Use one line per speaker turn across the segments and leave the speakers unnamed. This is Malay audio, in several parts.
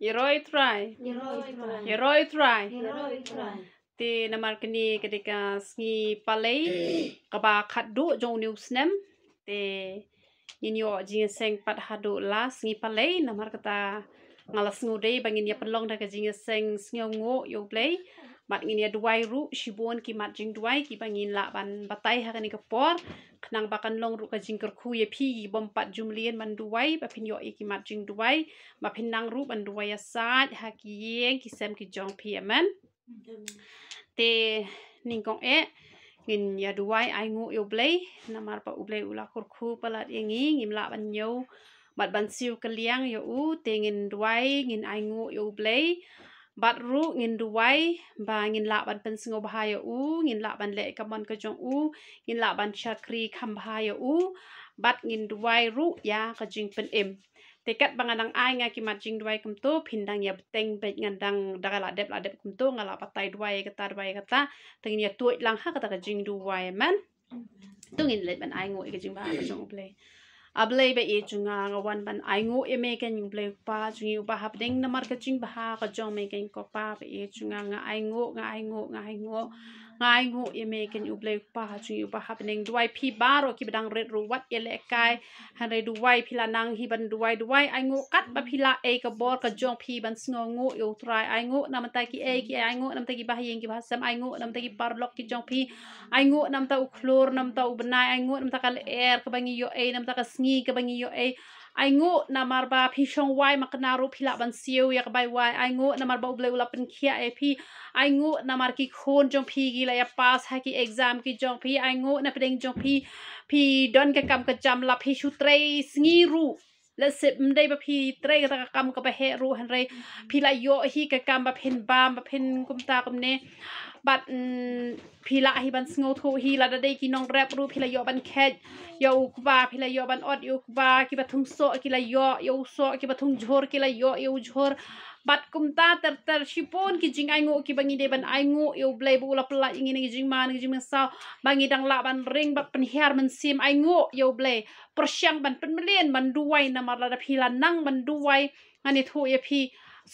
Heroi try. Heroi try. Heroi try. Ti namar kini ketika sngi palai kaba khadu jong news nem te inyo jing seng pat hadu la sngi palai namar kata ngala sngu dei bangin ya penlong da kajing seng sngi ngo yo play mat ngin ya duai ru shibon ki mat jing duai ki bangin la ban batai ha kani kapor. por ขนังบักันลงรุกจิงกระคูยพี่บอมปัดจุมเลียนมันด้วยมาพินโยอีกิมาจิงด้วยมาพินนางรูปมันด้วยศาซตดฮักเยงกิเซมกิจองเพียมันเตนิ่งกงเอะงินยาด้วยไอ้งูอุบเลยนำมาปะอุบเลยอุลาคุรคูปลาดอย่างนี้งิมละบันโยบัดบันซิวกะเลี้ยงยาอูเตงินด้วยงินไอ้งูอุบเลย bat ru ngin duwai ba ngin la ban pen singo bahaya u ngin la ban le kamon ka jong u ngin la ban chakri kham bahaya u bat ngin duwai ru ya ka jing pen em tekat bangadang ai nga ki matching duwai kum tu pindang ya teng pe ngan dang daga la dep la dep kum tu ngala patai duwai ka tar bai ka ta teng ya tuoi lang ha ka ta ka jing duwai man tu ngin le ban ai ngoi ka jing ba ha ka jong play ablay ba yung eh, nga wan ban ayngo eme eh, kan yung blay pa yung yung bahap ding na marketing bahap kajong me kan yung kopa ba yung eh, nga ayngo nga ayngo nga ayngo ngai ngo ye me ken u ble pa ha chu pa ha ning do i phi ba ro ki bang red ro wat ye le kai ha re do wai phi la nang hi ban do wai do wai ai ngo kat ba phi la e ka bor ka jong phi ban sngo ngo yo try ai ngo nam ta ki e ki ai ngo nam ta ki ba yeng ki ba sam ai ngo nam ta ki par lok ki jong phi ai ngo nam ta u khlor nam ta u bnai ai ngo nam ta ka air er, ka bangi yo e nam ta ka sngi ka bangi yo e I ngu namar ba pi shong wai makna ru pila ban siu yak bai wai I ngu namar ba ublai ula pen kia e pi I ngu namar ki khun jong pi gi la ya pas hai ki exam ki jong pi I ngu na pedeng jong pi pi don ke kam ke jam la pi shu tre ngi ru และสิบได้บะพีเตรกตะกรรมกับเฮรูฮันไรพีละโยฮีกกรรมบะเพนบามบะเพนกุมตากุมเนบัดพีละฮีบันสงทูฮีละได้กินองแรบรูพีละโยบันแคดยาอุกบาพีละโยบันอดยอุกบากิบะทุงโซกิละโยยอุโซกิบะทุงจูร์กิละโยยอุจูร์ bat kumta ter ter shipon ki jing ai ngo ki bangi de ban ai ngo yo ble bu la pla jing ni jing man jing man sa bangi dang la ban ring bat penhiar man sim ai ngo yo ble persyang ban penmelien ban duwai na mar la da phila nang ban duwai ani thu ye phi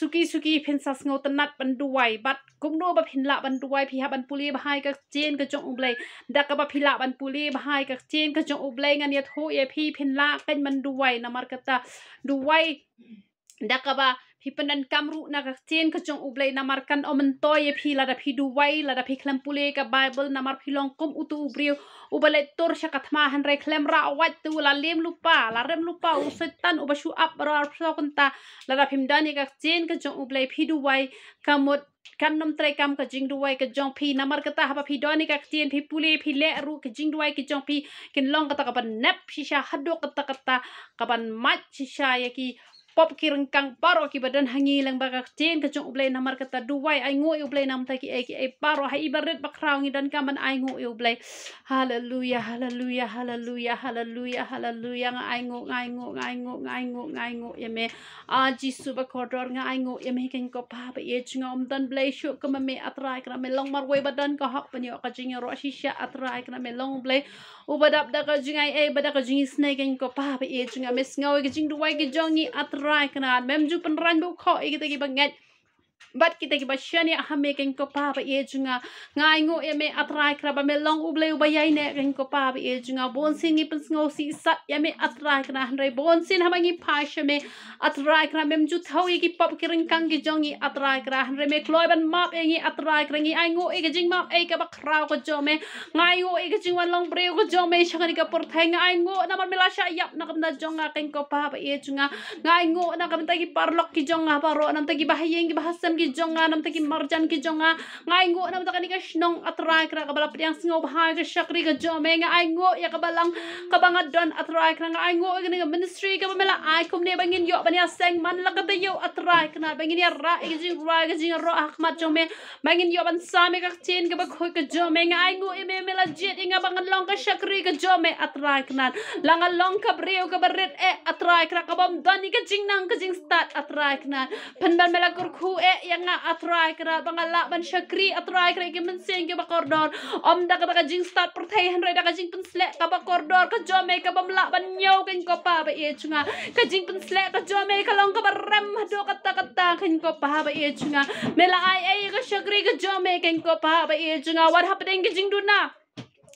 suki suki phin sas ngo tan nat ban duwai bat kum no ba phin la ban duwai phi ha ban puli bhai ka chen ka jong uble da ka ba phila ban puli bhai ka chen ka jong uble ngani thu ye phi phin la ken ban duwai na mar ka ta duwai da ka ba พี่เป็นดันกำรู้นักเจนก็จงอุบเลนามากันอมันต่อยพี่ลาดพี่ดูไวลาดพี่คลำปุเลกับไบเบิลนามาพี่ลองกุมอุตูอุบริวอุบลตัวชักธมาหันไรคลำราวัดตัวลาเลียมลูปะาลาเริ่มลูปะาอุสิตันอุบชูอับรอพลอกันตาลาดพิมดานิกเจนก็จงอุบเลพี่ดูไวกำหมดกันนมตรกรรมกจิงด้วยกจงพีนามรกตาหบพีดอนิกเตียนพีปุลีพีเลรูกจิงด้วยกจงพีกินลองกตะกับนับชิชาฮัดดกตะกตะกับมัดชิชายกี pop ki kang paro ki badan hangi lang baka tin ka jong ublay namar kata duwai ai ngo ublay nam ta ki ai ki paro hai ibaret bakraw ngi dan kaman ai ngo ublay haleluya haleluya haleluya haleluya haleluya nga ai ngo ngai ngo ngai ngo ngai ngo ngai ngo yeme a ji su ba nga ai ngo yeme keng ko pa ba ye chung om dan blay shu ka ma me atrai kra me long mar badan ka hak pani ka jing ro shi sha atrai kra me long blay ubadap da ka jing ai ai badak jing snake keng ko pa ba ye chung me snga we jing duwai ki jong ni atrai penerai kenaan. Memju penerai bu kok eh, ikut lagi banget bat kita kita bashani aham me keng ko papa ye junga ngai ngau, ye me atrai kra me long ubley u ini, ne keng ko papa ye junga bon ni pun ngo si sa ye ya me atrai kra han rai bon sin ha mangi pha me atrai kra me mju thau ye gi pop ki ring kang gi jongi atrai kerana han rai me kloi ban map ye gi atrai kra ngi ai ngo e gi map e ka ba kra me ngai ngau, e gi wan long bre ko jo me shanga ni ka por ngai ngau, nama ngo me la sha yap na kam da jonga keng ko papa ye junga ngai ngau, na kam ta parlok ki jonga ba ro nam ta gi ye gi bahasam kijong nga nam taki marjan kijong nga nga ingo nam taka ni kashnong atrai kira kabala pati ang singa ubahai kashakri kajome nga ingo ya kabalang kabanga don atrai kira nga ingo ikan ya nga ministry kabamela ay kumne bangin yo bani aseng man lakata yo atrai kina bangin ya ra ikajing e ra ikajing e ro akhmat jome bangin yo ban sami kakchin kabakhoi kajome nga ingo ime e mela jit inga bangan long kashakri kajome atrai kina langa long kabriyo kabarit e atrai kira kabam don ikajing nang kajing start atrai kina penbal mela kurku e yang nga atrai kera mga laban siya kri atrai kera yung mensing yung bakordor om dah ka jing start pertahan, tay hanre jing penslek ka bakordor ka jome ka bam nyau nyaw kain ko pa ba jing penslek ka jome ka long ka barem hado kata kata kain ko pa ba iya chunga mela ay ay ka siya kri ka jome kain ko jing duna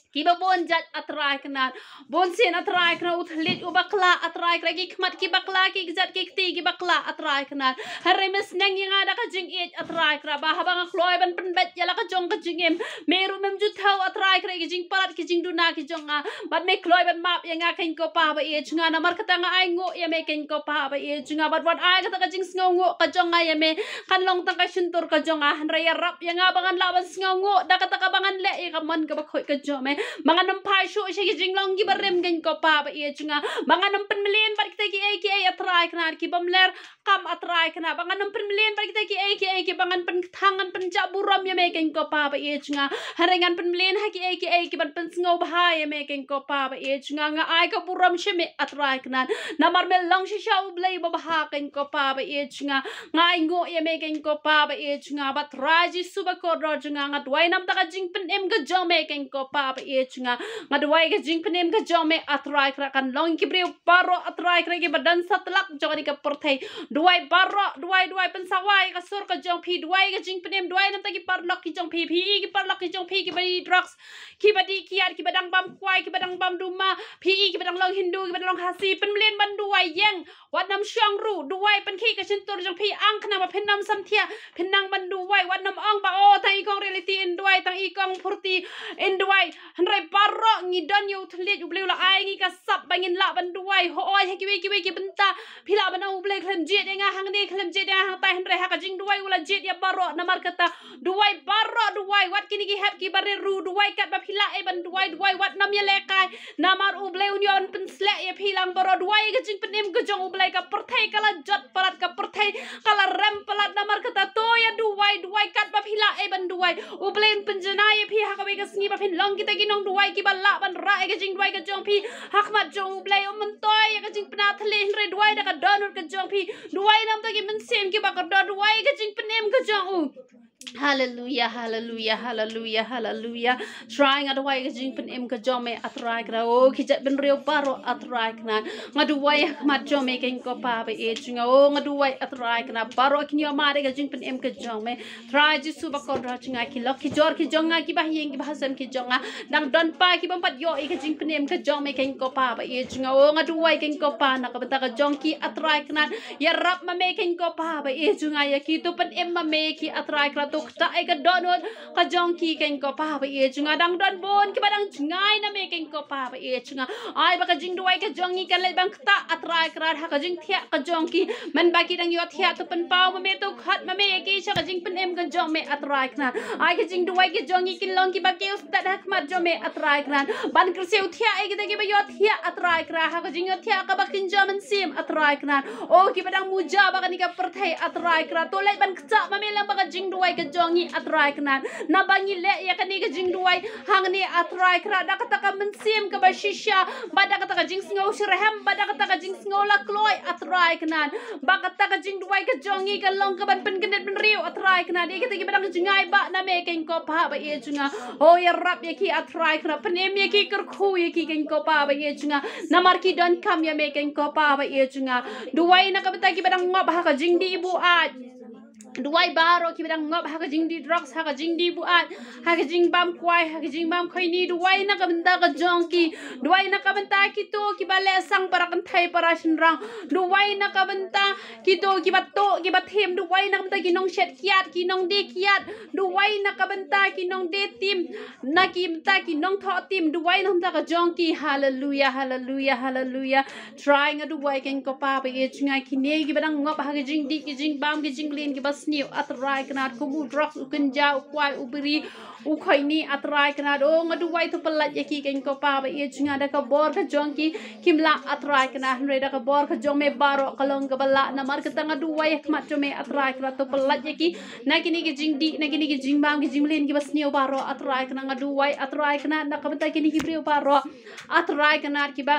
kiba bon jat atrai kena bon sen atrai kena ut lit u bakla atrai kena gik mat ki bakla ki gzat ki kti ki bakla atrai kena harre mes nang yang ada ka jing it atrai kena ba haba nga kloi ban pen bet yala ka jong ka jing em meru mem ju thau atrai kena jing palat ki jing duna ki jong a bat me kloi ban map yang a kain ko pa ba ech nga namar kata nga ai ngo ya me kain ko pa ba ech nga bat wat ai kata ka jing sngo ngo ka jong a ya me kan long tang ka shuntur ka jong a han ya rap yang a bangan la ban sngo ngo da kata ka bangan le e ka man ka ba khoi ka jong me mga nampai shu isha ki jinglong gi barrem gen ko pa ba iya chunga mga nampen milen par kita ki aka a try kana ki bamler kam a try kana mga nampen milen par kita ki aka ki bangan pen thangan pen ja buram ya meken ko pa ba iya chunga harengan pen milen ha ki aka ki ban pen singo ba ha ya meken ko pa ba iya chunga nga ai ka buram she me a try kana na mar me long shi sha u blai ba ha ken ko pa ba iya chunga nga ai ngo ya meken ko pa ba iya chunga ba traji suba ko ro chunga nga dwai nam ta ka jing pen em ga jo meken ko pa ba เอชงางาดวายกับจิงพเนมกับจอมเออัตรายครักันลองกิบเรียวปาร์โออัตรายครักีบดันสัตลักจอนิกับปรเทยดวายปาร์โอดวายดวายเป็นสวายกับสุรกับจองพีดวายกับจิงพเนมดวายนั่นตากิปารลักกิจองพีพีกิปารลักกิจองพีกิบดีดรักส์กิบดีกิอาร์กิบดังบัมควายกิบดังบัมดูมาพีกิบดังลองฮินดูกิบดังลองฮาซีเป็นเลียนบันดวายแย่งวัดน้ำช่องรูดวายเป็นขี้กับชินตัวจงพีอังขนาดวาเพนนำสัมเทียเพนนางบันดวายวัดน้ำอ่องปะโอทังอีกองเรลิตี้อินดวายทังอีกองพุทธีอินดวาย Hendai paro ngidan yo tlet ubleu la ai ngi ka sap bangin la ban duai ho oi he kiwi kiwi ki benta pila bana uble klem jet ya nga hang ni klem jet ya nga hang tai hendai ha ka jing duai ula jet ya paro na mar kata duai paro duai wat kini ki hap ki bare ru duai kat ba pila e ban duai duai wat nam ya lekai na mar uble union pen sle ya pilang paro duai ka jing penem ka jong uble ka perthai kala jot palat ka perthai kala rem palat na mar kata to ya duai duai kat ba pila e ban duai uble pen jana ya pi ha ka ba ka sngi ba pin long kita gini nong duai ki balla ban ra ga jing duai ga jong phi hak ma jong blai om man toy ga jing pna thale hin re duai da ka don ur ka jong phi duai nam to ki min sem ki ba ka duai ga jing pnem ga jong u Hallelujah, hallelujah, hallelujah, hallelujah. Trying adway ka jing pen im ka jome atrai kra Oh, ki jat ben real baro atrai kna. Ngaduway ma jome ken ko pa be e jinga o ngaduway atrai kna baro can yo marry ka jing pen im ka jome. Try ji suba kon ra kill. ki lok ki jor ki jonga ki ba yeng ki ba hasem ki jonga. Nang don pa ki bam pat yo e ka jing pen im ka jome ken ko pa be e jinga o ngaduway ken ko pa na ka bata ka jong ki atrai kna. Ya rap ma me ken ko pa be e jinga to pen im ma me tuk tae ke donut ka jongki ken ko pa pa ye chunga dang don bon ki badang ngai na me ken ko pa pa ye chunga ai ba ka jing duai ke jongi kan lai bang ta atra kra ha ka jing thia ka jongki men ba ki dang yo thia tu pen pao ma me tu khat ma me ki cha ka jing pen em kan jong me atra kra ai ka jing duai ke jongi kin long ki ba ke us ta dak ha mar jo me atra kra ban kr se uthia ai ke de ke ba yo thia atra kra ha ka jing yo thia ka ba kin jo men sim atra kra o ki badang muja ba ka ni ka perthai atra kra to lai ban kcha ma me lang ba ka jing duai ka jong ni atrai kana na bangi le ya kani ka jing duai hang ni atrai kra da kata ka mensim ka ba shisha ba da kata ka jing singo shrehem ba da kata ka jing singo la kloi atrai kana ba kata ka jing duai ka jong ni long ka ban pen kenet pen riu atrai kana dia kita ki ba da ba na me ka ko pa ba ye junga o oh, ya rap ya ki atrai kra pen em ya ki ker khu ya ki ka ko pa ba ye junga na mar ki don kam ya me ka ko pa ba ye junga duai na ka ba ta ki ba da ngop ha ka jing di ibu a duai baro ki bidang ngop haka jingdi drugs haka jingdi buat haka jing bam kuai haka jing bam kuai ni duai na kabenta ka jongki duai na kabenta kito ki bale sang para kentai para shinrang duai na kabenta kito ki batto ki bathem duai na kabenta ki nong shet kiat ki nong de kiat duai na kabenta ki nong de tim na ki bata ki nong tho tim duai na kabenta ka jongki hallelujah hallelujah hallelujah trying a duai ken kopa pe ichinga ki ne ki bidang ngop haka jingdi ki jing bam ki jing lin ki bas นิวอัตรายขนาดคุมูดรักอุกันเจ้าควายอุบรีอุคอยนี่อัตรายขนาดโอ้มาดูไว้ทุบลัดยากีกันก็ป่าไปเอจงานเด็กบอร์ขจงกีคิมละอัตรายขนาดเรด็กบอร์ขจงเมบารอกลงกับละน้ำมันก็ต้องดูไว้ขมัดจงเมอัตรายขนาดทุบลัดยากีนักนี่กิจิงดีนักนี่กิจิงบางกิจิงเลนกิบสเนียวบารออัตรายขนาดดูไว้อัตรายขนาดนักบัตรกินี่กิบเรียวบารออัตรายขนาดกิบ้า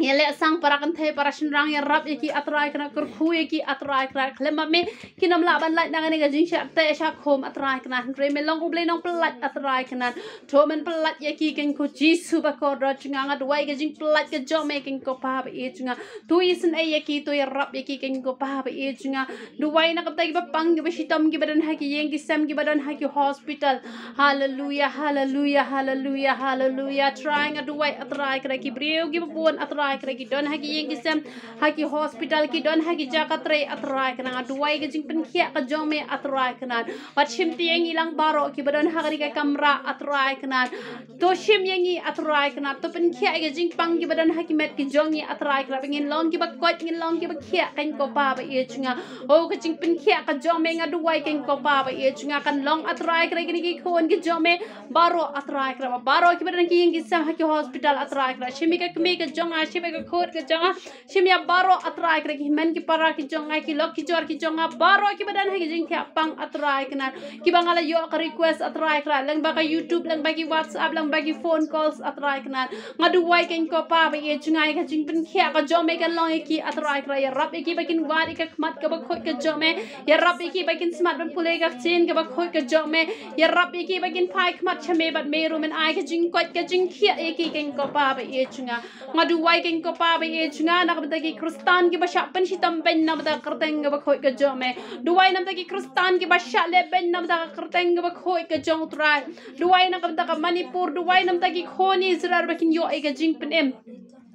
ये ले सांग पराकन थे पराशन रंग ये रब ये की अतराय करना कर खुए की अतराय करा खले मम्मे की नमला बन लाइट नगने का जिंश अक्ते ऐसा खोम अतराय करना रे में लॉन्ग उबले नॉन प्लट अतराय करना तो मैं प्लट ये की किंग को जीसू बको रच गांग दुआ ये जिंग प्लट के जो में किंग को पाप ये चुंगा तू इसन ऐ ये की तू ये रब ये की किंग को पाप ये चुंगा दुआ ये नकब तक की बपंग की बशितम की बदन है की येंग की सेम की बदन है की hospital hallelujah hallelujah hallelujah hallelujah trying a दुआ अतराय करा की ब्रेव की बपुन अतराय रायक डन हक हक हॉस्पिटल की डन हक जाक त्रे अत रायक दुवाई के जिंग खे जो में अत रायक पश्चिम तियंग इलंग बारो की बदन हगरी का कमरा अत रायक तो शिम यंगी अत रायक तो पिन खे के जिंग की बदन हक मेट की जोंगी अत रायक बिंगिन लोंग की बकोट गिन लोंग की बखे कन को पाब ये चुंगा ओ के जिंग पिन खे जो में दुवाई कन को पाब ये चुंगा कन लोंग अत रायक रेगिन की खोन की जो में बारो अत रायक बारो की बदन की यंगी सम हक हॉस्पिटल अत रायक शिमी का कमे के जोंगा खोर के चंगा शिमिया बारो अतराय करे की मन की परा की चंगा की लक की चोर की चंगा बारो की बदन है जिंग क्या पंग अतराय करना की बंगाल यो का रिक्वेस्ट अतराय करा लंग बाकी यूट्यूब लंग बाकी व्हाट्सएप लंग बाकी फोन कॉल्स अतराय करना मधु वाई कहीं को पा भाई ये चुनाई का जिंग बन क्या का जो मेकन लॉन्ग की अतराय करा ये रब एक ही वार एक मत कब खोई के जो में ये रब एक ही स्मार्ट बन पुलेगा चेन कब खोई के जो में ये रब एक ही फाइक मत छमे बट मेरो में आए के जिंग कोई के जिंग किया एक ही कहीं को पा भाई ये चुनाई वाई kin ko pa bi ech nga na kabta ki kristan ki ba shapen shi tam ben na bta krteng ba khoi ka jo me eh. duai na bta ki kristan ki ba sha le ben na bta krteng ba khoi ka jo trai duai na kabta ka manipur duai na bta ki khoni israel ba kin yo ek jing pen em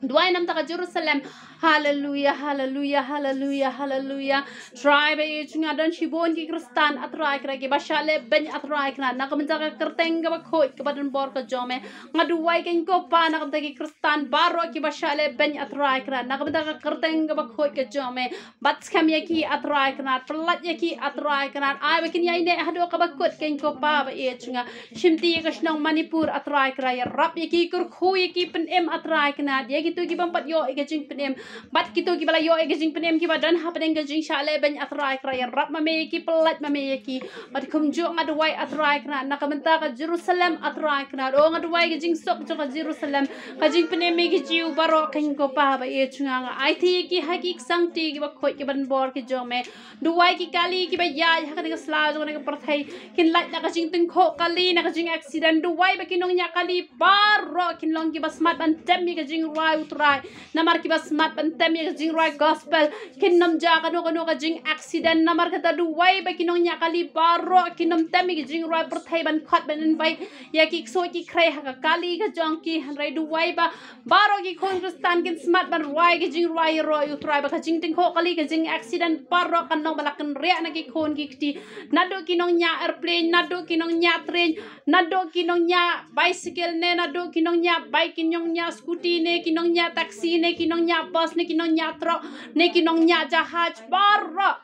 Dwayne taka Jerusalem. Hallelujah, hallelujah, hallelujah, hallelujah. Try be Tribe chunga don shibon ki kristan atrai kra ki bashale ben atrai kna nak mentaka kerteng ba khoi ke badan bor ka jome. Ngaduai ken ko pa nak mentaka kristan baro ki bashale ben atrai kra nak mentaka kerteng ba khoi ka jome. Bats kham ye ki atrai kna Pralat ya ki atrai kna ai ba kin yai ne hado ka ba kot ken ko pa ba e chunga. Shimti ya kashnong Manipur atrai kra ya rap ya ki kur khu ki pen em atrai Ya ki kita gi bampat yo e gajing penem bat kita gi bala yo e gajing penem ki badan ha pening gajing shale ben atrai kra ya rap mame ki pelat mame ki bat kum jo ngad wai atrai kra na kamenta ka jerusalem atrai kra ro oh, ngad wai gajing sok jo ka jerusalem gajing penem me jiu baro kin ko pa ba e chunga nga ai thi ki ha ki sang ti gi ba khoi ki ban bor ki jo me duwai ki kali ki ba ya ha ka sla jo ne ka parthai kin lai na gajing tin kho kali na gajing accident duwai ba ki nong nya kali baro kin long ki ba smart ban tem mi gajing wai try namar ki bas mat pen tem ye jing right gospel kinam ja kanu kanu ka jing accident namar ka tadu wai ba kinong nya kali baro kinam tem ye jing right per thai ban khat ban invite ya ki so ki khrai ha ka kali ka jong ki han rai du wai ba baro ki khon ru stan kin smart ban wai ki jing right ro you try ba ka jing ting ho kali ka jing accident baro kan nong balak kan re na ki khon ki kti nadu kinong nya airplane nadu kinong nya train nadu kinong nya bicycle ne nadu kinong nya bike kinong nya scooty ne kinong kinongnya taksi, ne kinongnya bus, ne kinongnya truk, ne kinongnya jahaj, bar. Kibanya.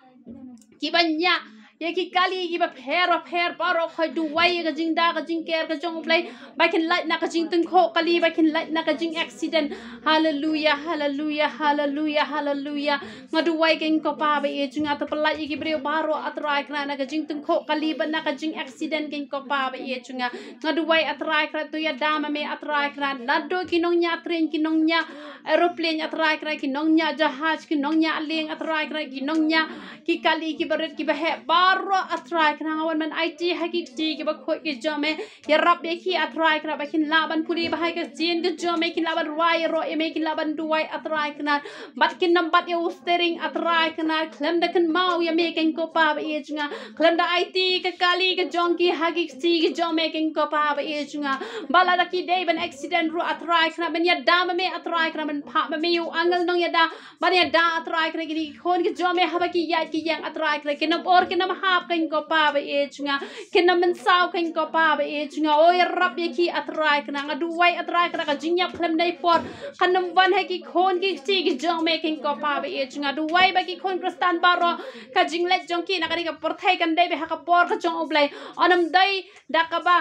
Kibanya ye ki kali yi ba pher ba pher ba ro khoi du wai ga jing da ga jing ker ga chong play ba kin light na ga jing tin kho kali ba kin light na ga jing accident hallelujah hallelujah hallelujah hallelujah ma du wai king ko pa ba ye chung at pla yi ki bre ba ro at ra ik na ga jing tin kho kali ba na ga accident king ko pa ba ye chung ma tu ya da ma me at ra ik ra na do ki nong jahaj ki nong nya leng at ra kali ki barit ki ba arro atrai kana wan man ai ti haki ti ke ba khoi ke jame ya rab ye ki atrai kana ba kin laban puli ba hai ke jin ke jame kin laban wai ro e me kin laban duai atrai kana bat kin nam bat ye ustering atrai kana klem da kin mau ya me kin ko pa ba ye jnga klem da ai ti ke kali ke jong ki haki ti ke jame kin ko pa ba ye jnga bala da ki dei ban accident ro atrai kana ban ya dam me atrai kana ban pa ba me yu angal nong ya da ban ya da atrai kana ki khon ke jame ha ba ki ya ki yang atrai kana kin nam or kin nam hap kain ko pa ba e chunga kena mensaw kain ko pa ba e chunga oi rap ye ki atrai kana nga duwai atrai kana ka jinya phlem nei por kanam wan he ki khon ki chi ki jong me kain ko pa ba e chunga duwai ba ki khon krastan ba ro ka jinglet jong ki na ka ri ka por thai kan dei ba ha ka por ka chong oblai onam dai da ka ba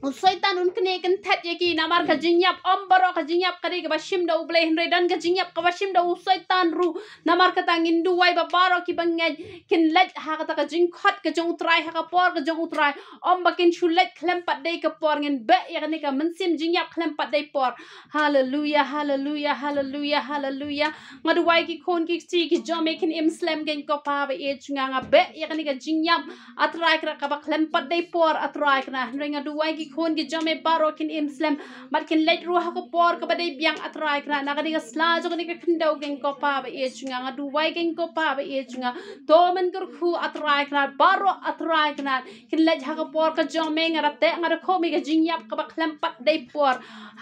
Usaitan unkne kan thet yeki namar ka hmm. jinyap ombaro ka jinyap kari ka bashim da ublay hinre dan ka jinyap ka bashim da usaitan ru namar ka tangin duwai ba baro ki bangay kin let ha ka ka jing khat ka jong utrai ha ka por ka jong utrai omba kin shu let khlem pat dei ka por ngin be yakne ka mensim jinyap khlem pat dei por hallelujah hallelujah hallelujah hallelujah ngaduwai ki kon ki ti ki jom ekin im slam gen ko pa ba ej nga nga be ka jinyap atrai ka ka ba pat dei por atrai ka na hinre ngaduwai kon gi jome barok in imslam mar kin lej ruha ko por ko bade biang atrai kra na gadi sla jo gadi ko kndau gen ko pa ba e chunga nga du wai gen ko pa ba e chunga to men gur khu atrai kra baro atrai kra kin lej ha ko por ko jome nga rate nga ro ko mi ge jing yap ko ba khlem pat dei por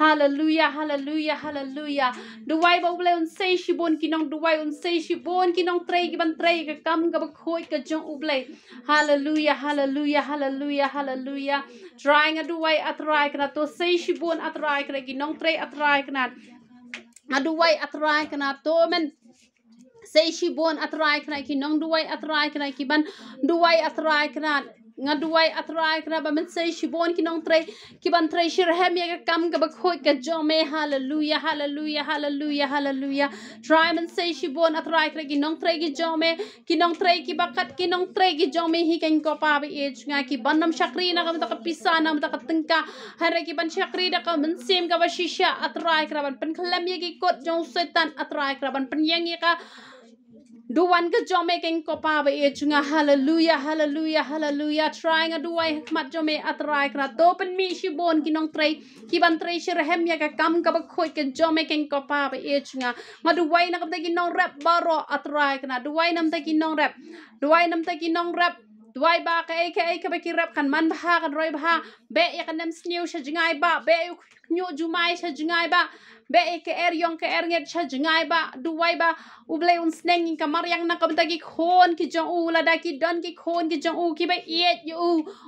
hallelujah hallelujah hallelujah du wai ba ble un sei shi bon ki nong du wai un sei shi ki nong trei gi ban trei ka kam ga ba khoi ka jong u ble hallelujah hallelujah hallelujah hallelujah dry nga duway at rai kana to sei shibun at rai kana ginong tray at rai kana nga duway at rai kana to men sei shibun at rai kana ginong duway at rai kana kiban duway at rai kana ngaduai atrai kra ba men sei shibon ki kinong trai kiban trai shirhem ye kam ka khoi ka jome hallelujah hallelujah hallelujah hallelujah try men sei shibon atrai kra ki nong trai ki jome nong trai ki bakat ki nong trai ki jome hi kan ko pa ba e chnga ki banam shakri na ka ta pisa na ta tengka har ki ban shakri da ka men sim ka ba shisha atrai kra ban pen khlam ye ki kot jong setan atrai kra ban pen yang ye ka ดูวันก็จอมเองก็งกปาไปเอจุงาฮาเลลูยาฮาเลลูยาฮาเลลูยาทรายง็ดูวัยมัดจอมเออัตรายครับโตเป็นมีชิบอนกินองเตรกีบันเตรชิรเฮมยากะกำกับคุยกันจอมเองก็งกปาไปเอจุงามาดูวัยนักบตะกิน้องแรปบาร์ออัตรายกันนะดูวัยน้ำตะกิน้องแรปดูวัยน้ำตะกิน้องแรปดูวัยบากเอเคเอเคไปกินแรปขันมันบ้ากันรอยบ้า be yakanam sniu sha jingai ba be nyu jumai sha jingai ba be ke er yong ke er nget sha jingai ba duwai ba uble un sneng ing kamar yang nak kam tagi khon ki jong u la ki don ki khon ki jong u ki be yet yu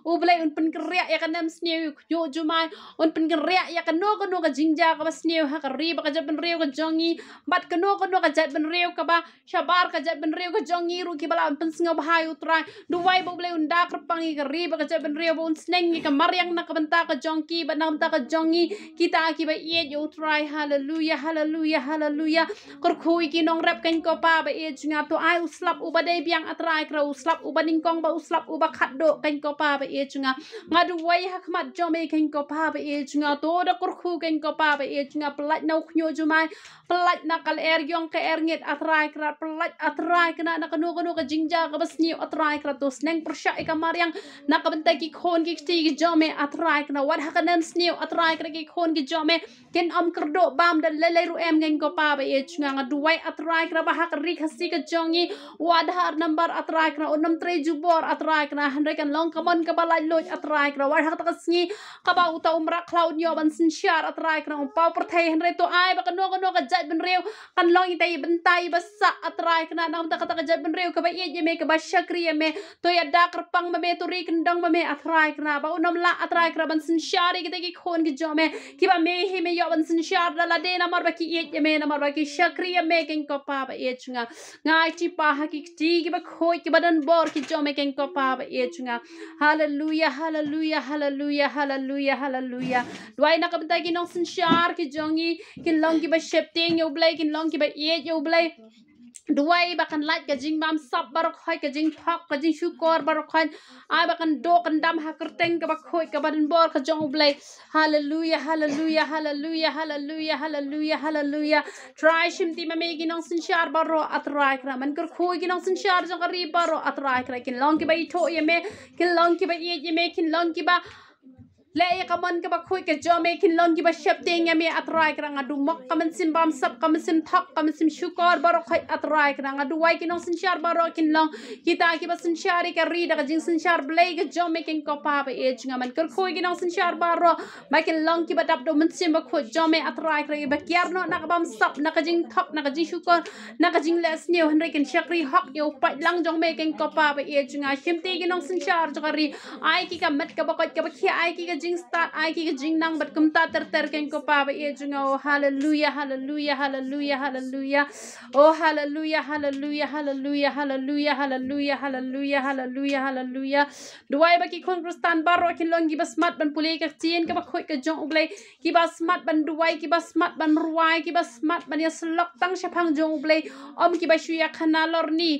uble un pen kriya yakanam sniu nyu jumai un pen kriya yakano ko no ka jingja ka ba sniu ha ka ri ba ka jaben riu ka jongi bat ka no ko no ka jaben riu ka ba shabar ka jaben riu ka jongi ru ki bala un pen sngob hai utra duwai ba uble un da krpang ki ka ri ba ka jaben riu ba un sneng ki kamar yang yang nak bentar ke jongki, nak bentar ke jongi, kita aki ba iye jo try hallelujah, hallelujah, hallelujah. Kerkui ki nong rap kain ko pa ba iye jungi atu ai uslap uba day biang atrai kera uslap uba ningkong ba uslap uba kado kain ko pa ba iye jungi. Ngadu wai hakmat jomi kain ko pa ba iye jungi atu da kerkui kain ko pa ba iye jungi pelat nak kuyo jumai, pelat nak kal air er yang ke air ngit atrai kera pelat atrai kena nak kenu kenu ke jingja ke besni atrai kera tu seneng persia ikamar yang nak bentai ki kon ki kiti ki jomi អត់រ៉ៃកណវ៉ាត់ហកណិនស្នៀវអត់រ៉ៃក្រកេខូនគីចោមេគិនអំក្រដូបាមដលេលេរូអែមងេងកប៉ាបៃអេជងាងឌូវ៉ៃអត់រ៉ៃក្របាហករីខស៊ីកចងីវ៉ាត់ហានំបារអត់រ៉ៃកណអូនំត្រេជូបរអត់រ៉ៃកណហនរេកណឡងកមនកបឡៃលូចអត់រ៉ៃក្រវ៉ាត់ហកតកស្ងីកបអូតអ៊ុំរ៉ាក្លោតញោបានសិនឆារអត់រ៉ៃកណអំប៉ោប្រទេហនរេតូអាយបកណូកណូកចាច់បិនរាវកណឡងយីតៃបិនតៃបសអត់រ៉ៃកណណំតកតកចាច់បិនរាវកបៃអេយេមេកបឆគ្រីយេមេតូយ៉ាដាក្រប៉ងមេតូរីកណ្ដងមេអត់រ៉ៃកណបអូនំឡាអ atrakrabansin shari gide ki khon ki jome ki ba me hi me yoban sin shar la de na mar ba ki ye me na mar ba ki shakriya me ken ko pa ba ye chunga nga chi pa ha ki ti ki ba khoi ki badan bor ki jome ken ko pa ba ye chunga hallelujah hallelujah hallelujah hallelujah hallelujah dwai na kabta ki nong sin shar ki jongi ki long ki ba shepting yo blai ki long ki ba ye yo blai duai bakan lai kajing mam sab barok khoi kajing thok kajing syukur barok khoi ai bakan do kandam ha kerteng ka bakhoi ka badan bor ka jong blai hallelujah hallelujah hallelujah hallelujah hallelujah hallelujah try shim ti mame gi nong sin shar baro atrai kra man kar khoi gi nong sin shar jong ri baro atrai kra kin long ki bai tho ye me kin long ki bai ye me kin long ki bai le ye kaman ke bakhoi ke jo me kin long gi ba shep ding ya me atrai krang adu mok kaman sim bam sap kaman sim thak kaman sim shukor baro khai atrai krang adu wai kin sin char baro kin long kita ki ba sin char ke ri da jing sin char ble ke jo me kin ko pa ba age man kor khoi kin sin char baro ma kin long ki ba dab do mun sim ba khoi jo me atrai krang ba kyar no na bam sap ka jing thak na ka jing shukor na ka jing les new henry kin shakri hak yo pa lang jong me kin ko pa ba age nga shim te kin ong sinchar jo ri ai ki ka mat ka ba ka ba ki ai ki jing start ai ki jing nang bat kum ta ter ter keng ko pa ba ye jung oh hallelujah hallelujah hallelujah hallelujah oh hallelujah hallelujah hallelujah hallelujah hallelujah hallelujah hallelujah hallelujah duai ba ki kon ru stan baro ki longi ba smart ban pulai ka tien ka ba khoi ka jong ublai ki ba smart ban duai ki ba smart ban ruai ki ba smart ban ya slok tang sha phang jong ublai om ki ba shuya khana lor ni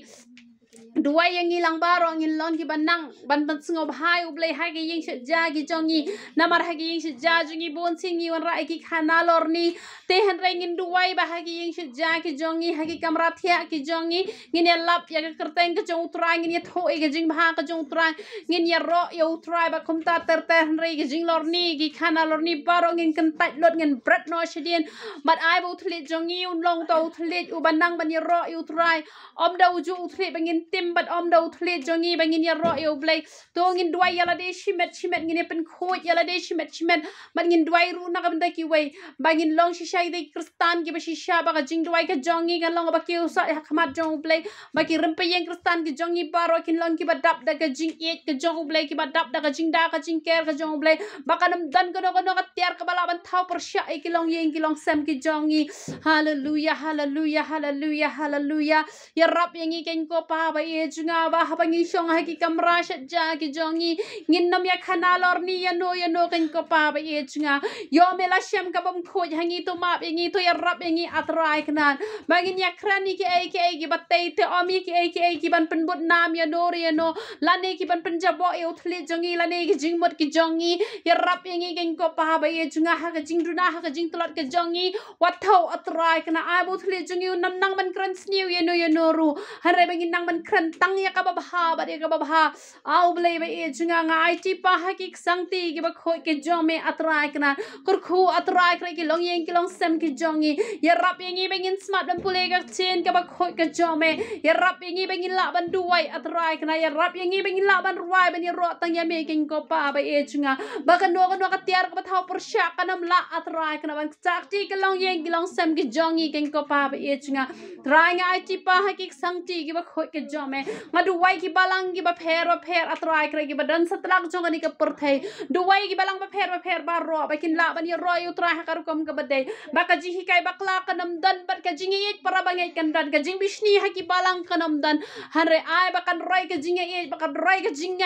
dua yang hilang baru yang hilang di bandang bantuan sungguh bahaya ubley hari yang sejagi jongi nama hari yang sejajungi bon singi wan kanal kanalor ni hari rengin dua bahagi yang sejagi jongi hari kamera ya ki jongi ini ya yang ya kerteng ke jong utra ini ya thoi ke jing bahag ke utra ini ya ro ya utra ba kumta ter hari yang jing lor ni ki kanalor ni baru ngin kentak lot ngin bret no sedian, mat ai ba utlit unlong tau long to utlit ubanang bani ya ro ya utra om da uju utlit bengin limbat om dau tle jongi bangin ya ro yo blai tongin dwai yala de shimet shimet ngine pen khoj yala de shimet shimet mangin dwai ru na kam daki wei bangin long shi shai de kristan ki bashi sha ba ga jing dwai ka jongi ga long ba ki usa ya ha khamat jong blai ba ki rimpe yeng kristan ki jongi ba ro kin long ki ba dap da ga jing e ka jong blai ki ba dap da ga jing da ka jing ker ka jong blai ba ka nam dan ko no ko no ka tyar ka bala ban thau par sha e ki long yeng ki long sem ki jongi hallelujah hallelujah hallelujah hallelujah ya rap yeng ki ken ko pa ba ye junga ba ha pangi shong ha ki kamra sha ja ki jongi ngin nam ya khana lor ni ya no ya no kin ko pa ba ye junga yo me la sham ka bom kho ja ngi to ma be ngi to ya rab e ngi at rai e khna ba ngin ya khrani ki ai ki ai ki batte te o mi ki ai ki ai ki ban pen bot nam ya no ya no la ne ki ban pen ja bo e uthli jongi la ne ki jing mot ki jongi ya rab e ngi kin ko pa ba ye junga ha ka jing duna ha ka jing tulat ka jongi watthau at rai khna ai bo uthli jongi nam nang ban kran sniu ya no ya no ru ha re ba ngin nang ban kran kan tang ya ka babha ba ya ka babha au blai ba e chunga nga ai chi pa ha ki sangti ki ba khoi ke jo me atra ikna kur khu atra ikra ki long yeng ki long sem ki jong yi ya rap yeng yi bengin smart dan pule ga chen ka ba khoi ke jo me ya rap yeng yi bengin la ban duai atra ikna ya rap yeng yi bengin la ban ruai ban ro tang ya me king ko pa ba e chunga ba ka no ka no ka tiar ka ba thau pur sha ka nam la atra ikna ban chak ti ki long yeng ki long sem ki jong yi king ko pa ba e chunga trai nga ai chi pa ha ki sangti ki ba khoi ke jo me nga duwai ki balang ki ba pher ba pher atrai kre ki ba dan satlak jong ani ka par thai duwai gi balang ba pher ba pher ba ro ba kin la ban ye ro yu trai ha ka ru kom ka bade ba ka ji hi kai ba kla ka nam dan ba ka jing ye para ba ngai kan dan ka jing bishni ha ki balang ka nam dan han re ai ba kan roi ka jing ye ba kan roi ka jing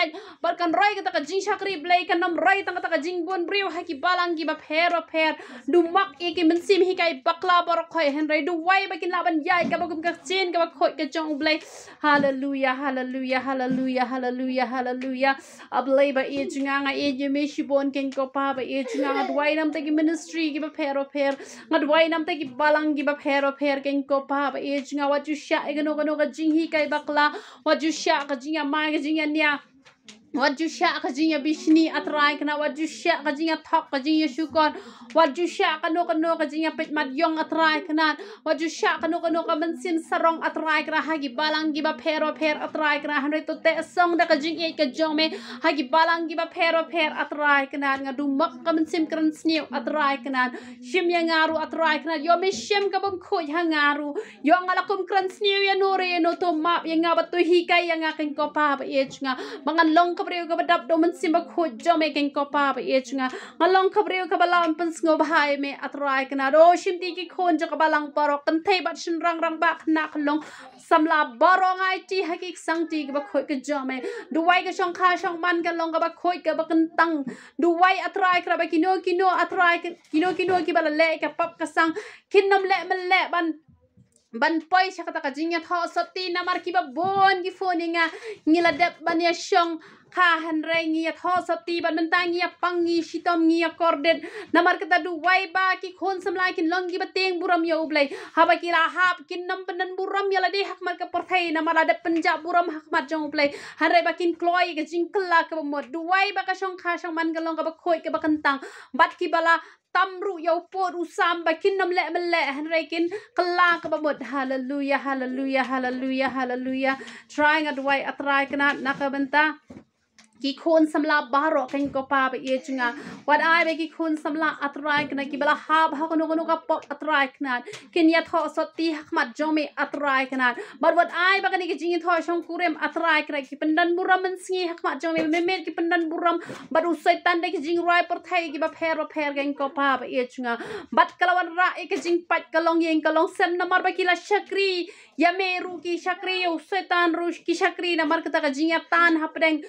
ba kan roi ka ka jing shakri blai ka nam roi ta ta ka jing bon briu ha ki balang gi ba pher ba pher du mak ye ki min sim hi kai ba kla ba ro khoi han re duwai ba kin la ban yai ka ba kum ka chen ka ba khoi ka chong blai ha le hallelujah hallelujah hallelujah hallelujah hallelujah I I believe eh, ablay eh, you now. I nga you, jeme shibon eh, ken ko pa ba e chunga nga dwai nam ta ki ministry ki ba of pher nga dwai nam ta ki balang ki ba phero pher ken ko pa ba e chunga wa chu I e gno gno ga jing hi kai bakla What you sha ka jinga ma ga jinga nya what you share kajing ya bishni atrai kena what you share kajing ya talk kajing ya syukur what you share kano kano kajing ya pitmat yong atrai kena what you share kano kano kaman sim sarong atrai kena hagi balang giba pero per atrai kena hanre to te song da kajing ya kajong me hagi balang giba pero per atrai kena nga dumak kaman sim kran sniw atrai kena shim ya ngaru atrai kena yo me shim kabang kuj ha ngaru yo ngalakum kran sniw ya nore ya no to map ya ngabat tu hikai ya ngakin kopa ba yech nga mangan long kabang khabriu ka badap do man simba kho jo me keng ko pa pa ye chunga ngalong khabriu ka balam pen sngo bhai me atrai kana ro shim ti ki khon jo ka balang paro kan thei bat shin rang rang ba khna khlong samla baro ngai ti hakik sang ti ka khoi ka jo me du wai ka shong kha shong man ka long ka ba khoi ka ba kan tang du wai atrai kra ba kino kino atrai kino kino ki bala le ka pap ka sang kin nam le man le ban ban poi shakata ka jingya tho sati namar ki ba bon ki phone nga ngila dep ban ya shong ka hanre ngia tho sapti ban ban ta ngia pangi sitom ngia korden namar kata du wai ba ki khon samla ki longgi ba teng buram yo ya ublai ha ba ki rahab ki nam banan buram yala de hak mar ka porthai namar ada panja buram hak mar jong ublai hanre ba kin kloi ga jingkla ka mo du wai ba ka shong kha shong man galong ka ba khoi ka ba kentang bat ki bala tamru ya upor usam bakin nam le mele hanrekin kelak babot hallelujah hallelujah hallelujah hallelujah trying at way atrai kena nakabenta कि खून समला बहा रोकन को पाब ये चुंगा वद आय बे कि खून समला अतराक न कि बला हा भा कोनो कोनो का पक अतराक न किन या थो सती हक मत जो में अतराक न बर वद आय बगने कि जिंग थो शों कुरेम अतराक र कि पंडन बुरम सिंह हक मत जो में मेर कि पंडन बुरम बर उस सैतान कि जिंग राय पर थाई कि बा फेर तान हपरेंग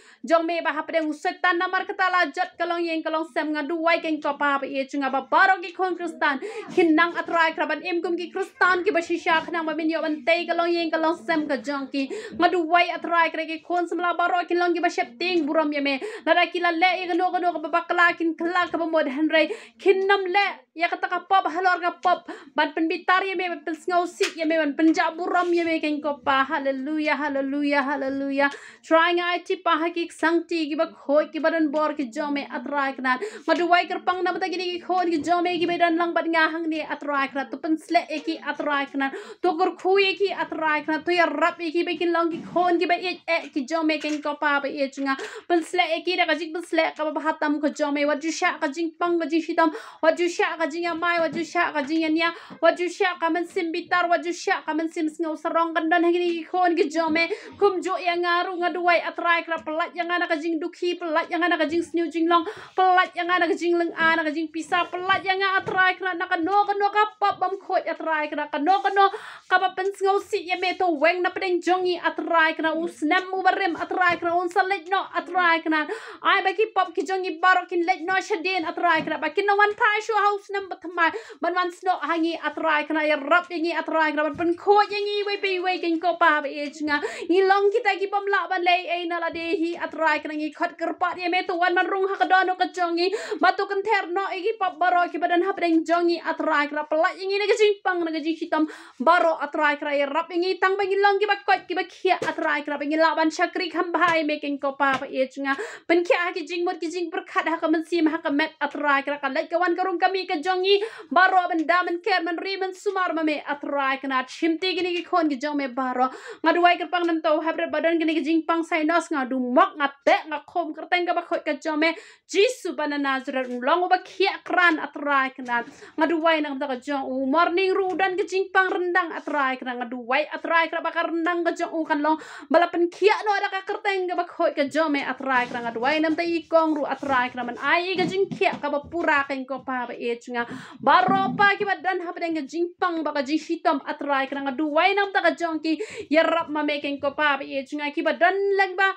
ye ba hapre ung setan namar kata la jat kalong yeng kalong sem nga duwai keng to pa ba ye chung aba baro ki khon kristan hin nang atrai kraban im kum ki kristan ki bashi sha khna ma min yo ban tei kalong yeng kalong sem ka jong ki nga duwai atrai kre ki khon sem la baro ki long gi ba shep ting buram ye me na ra ki la le ye no go no ba ba kla kin kla ka ba mod hen re kin nam le ya kata ka pop halor ka pop ban pen bitar ye me pen sngau si ye me ban pen buram ye me keng ko pa hallelujah hallelujah hallelujah trying i ti pa ha ki sang ti gi ba khoi ki badan bor ki jome atrai kna ma du wai ker pang na mata gi ki khoi ki jome gi badan lang bad nga hang ni atrai kna tu pensle e ki atrai kna tu gor khui e ki atrai kna tu ya rap e ki be kin lang ki khoi ki ba e e ki jome ken ko pa ba e chunga pensle e ki da ga jik pensle ka ba ha ko jome wa ju sha ka jing pang ba ji shi wa ju sha ka jing ya mai wa ju sha ka jing ya nia wa ju sha ka men sim bitar wa ju sha ka men sim sngau sarong kan dan ha ki khoi ki jome kum jo ya ngaru ngadu atrai kra pelat yang anak jing duki pelat yang anak jing sniu jing long pelat yang anak jing leng anak ah, jing pisah pelat yang anak try kena nak no kena kapa bom kot ya try kena kena kena kapa pensengau si ya meto weng na pedeng jongi a ya try kena us nem mu berem a ya try kena un salit no a ya try kena ai baki pop ki jongi barokin let no shadin a try kena baki no one try show house nem betemai ban wan sno hangi a try kena ya rap yangi a try kena ban kot yangi wepi wekin kopa be ejnga ngilong kita ki pom lak ban lei ei na la dehi a try kan ngi khat kerpa ye me tu wan man rung ha ka do no ka jongi ma tu kan ther no igi pap baro ki badan ha pring jongi atra kra pla ngi ne ka jing pang na ka jing hitam baro atra kra ye rap ngi tang bangi long ki ba kwat ki ba khia atra kra bangi la ban chakri kham bhai me ken ko pa pa ye chunga pen kya ha ki jing mor ki jing ha ka man sim ha ka met atra kra ka lai ka wan karung kami ka jongi baro ban damen ker man ri man sumar ma me atra kra na chimti gi ni ki khon ki jong me baro ngadwai kra pang nam to ha pre badan gi ni ki jing pang sai nas ngadu mak ngate ngakom kerteng ga bakhoi ka jome jisu bana nazrat long ba khia kran atrai kana ngaduwai nang ta ka jong u morning rudan ke jingpang rendang atrai kana ngaduwai atrai kra bakar rendang ga jong u kan long balapan khia no ada ka kerteng ga bakhoi ka jome atrai kana ngaduwai nam ta ikong ru atrai kana man ai ga jing khia ka ba pura ka ingko pa ba e chunga baro pa ki badan ha pa jingpang ba ka jing hitam atrai kana ngaduwai nam ta ka jong ki yarap ma making ko pa ba e chunga ki badan lang ba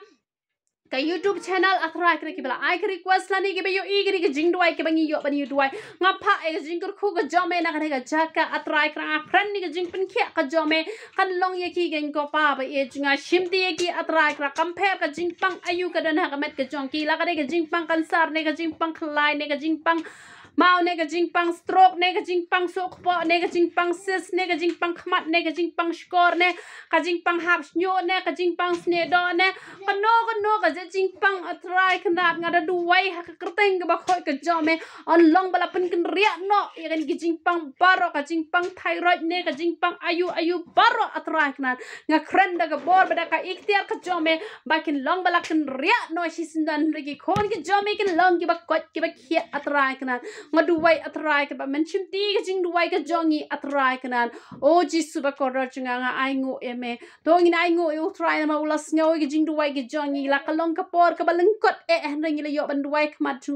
ke YouTube channel atau ai kira kibla ai kira request lani ke bayo igri ke jing duai ke bangi yo bani duai ngapa e jing kur khuga jome na kare ga jaka atrai kra ah, friend ni ke jing pin khia ka jome kan long ye ki geng ko pa ba e jinga ah, shim di ye ki atrai kra kampher ka jing pang ayu ka dan ha ka met ke jong ki la kare ke jing pang kan sar ne ke jing pang khlai ne ke jing pang mau nega jing pang stroke nega jing pang sok po nega jing pang sis nega jing pang khmat nega jing pang skor ne ka jing pang hap nyu ne ka jing pang sne do ne ka no ka no ka je jing pang atrai khnat nga da duai ha ka kerteng ba khoi ka jo me on long bala pen kin ria no i ren ki jing pang baro ka jing pang thyroid ne ka jing pang ayu ayu baro atrai khnat nga kren da ga bor ba da ka ikhtiyar ka jo me ba kin long bala kin ria no shi sindan ri ki khon ki jo me kin long ki ba kot ki ba khia atrai khnat ငါဒူဝိုင်အထရိုက်ဘာမန်ချင်တီကချင်းဒူဝိုင်ကဂျောင်းကြီးအထရိုက်ကနန်အိုဂျီစုဘကော်ရချငါငါအိုင်ငိုအမေတောင်းငိုင်အိုင်ငိုအိုထရိုက်နမအူလာစငိုကချင်းဒူဝိုင်ကဂျောင်းကြီးလာကလုံကပေါ်ကဘလင်ကတ်အဲဟန်ရင်းလေယောဘန်ဒူဝိုင်ကမတူ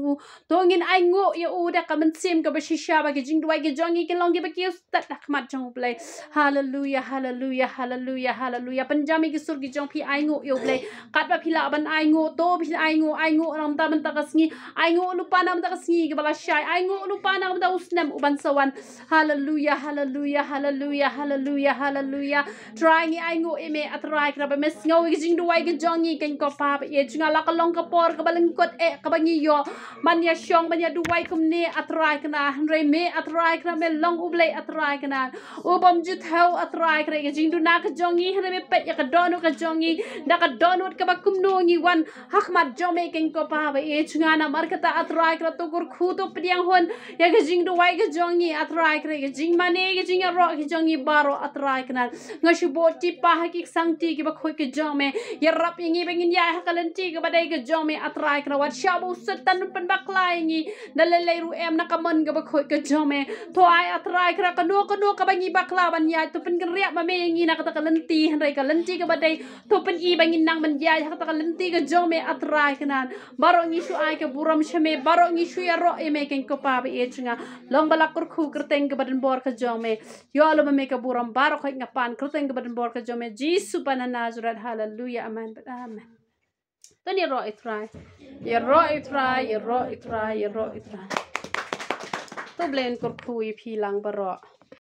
တောင်းငိုင်အိုင်ငိုယူဒါကမန်စင်ကဘရှိရှာဘကချင်းဒူဝိုင်ကဂျောင်းကြီးကလုံကဘကီစတတ်ခမတ်ချုံပလေဟာလလူးယာဟာလလူးယာဟာလလူးယာဟာလလူးယာပန်ဂျာမီကစုကဂျောင်းဖီအိုင်ငိုယူပလေကတ်ပဖီလာဘန်အိုင်ငိုတောဖီအိုင်ငိုအိုင်ငိုအရမ်တာမန်တကစငိအိုင်ငိုလူပနာမန်တကစငိကဘလာရှိုင်အိုင် tengok lupa anak benda usnam uban sawan. Hallelujah, Hallelujah, Hallelujah, Hallelujah, Hallelujah. Try ni aingu eme atrai kerabat mes ngau ikjing duai kejongi keng kopap. Ye cunga laka eh, long kepor kebalengkot e kebangi yo. Man ya syong man ya duai kemne atrai kena. Hendrai me atrai kerabat long ublay atrai kena. Ubam jut hau atrai kerabat ikjing du nak kejongi. Hendrai me pet ya kedonu kejongi. Nak kedonut kebakum nungi wan. Hakmat jome keng kopap. Ye cunga na mar kata atrai kerabat tukur khutup diang kun ya ke jing duai ke jong ni atrai kre ke jing mane ke jing a ya ro ke jong ni baro atrai kna ngashu bo ti pa ha ki sang ti ki ba khoi ke jong me ya rap ingi bengin ya ha kalen ti ke badai ke jong me atrai kna wat sha bo setan pen ba klai ngi na le le ru em na ka man ke ba khoi ke jong me to ai atrai kra ka no ka no ka ba ngi ba kla ban ya tu pen ngriap ma me ngi na ka ta kalen ti han rai ka len ti ke badai to pen i bengin nang man ya ha ta kalen ti ke jong me atrai kna baro ngi shu ai ke buram sheme baro ngi shu ya ro e me ken ko pabe ech nga long balak kur khu kerteng ke badan bor ka jome yo alo me ka buram baro khoi nga pan kerteng ke badan bor ka jome jisu pana nazaret hallelujah amen but amen dan ya ro itrai ya ro itrai ya ro itrai ya ro itrai to blen kur khu pi lang baro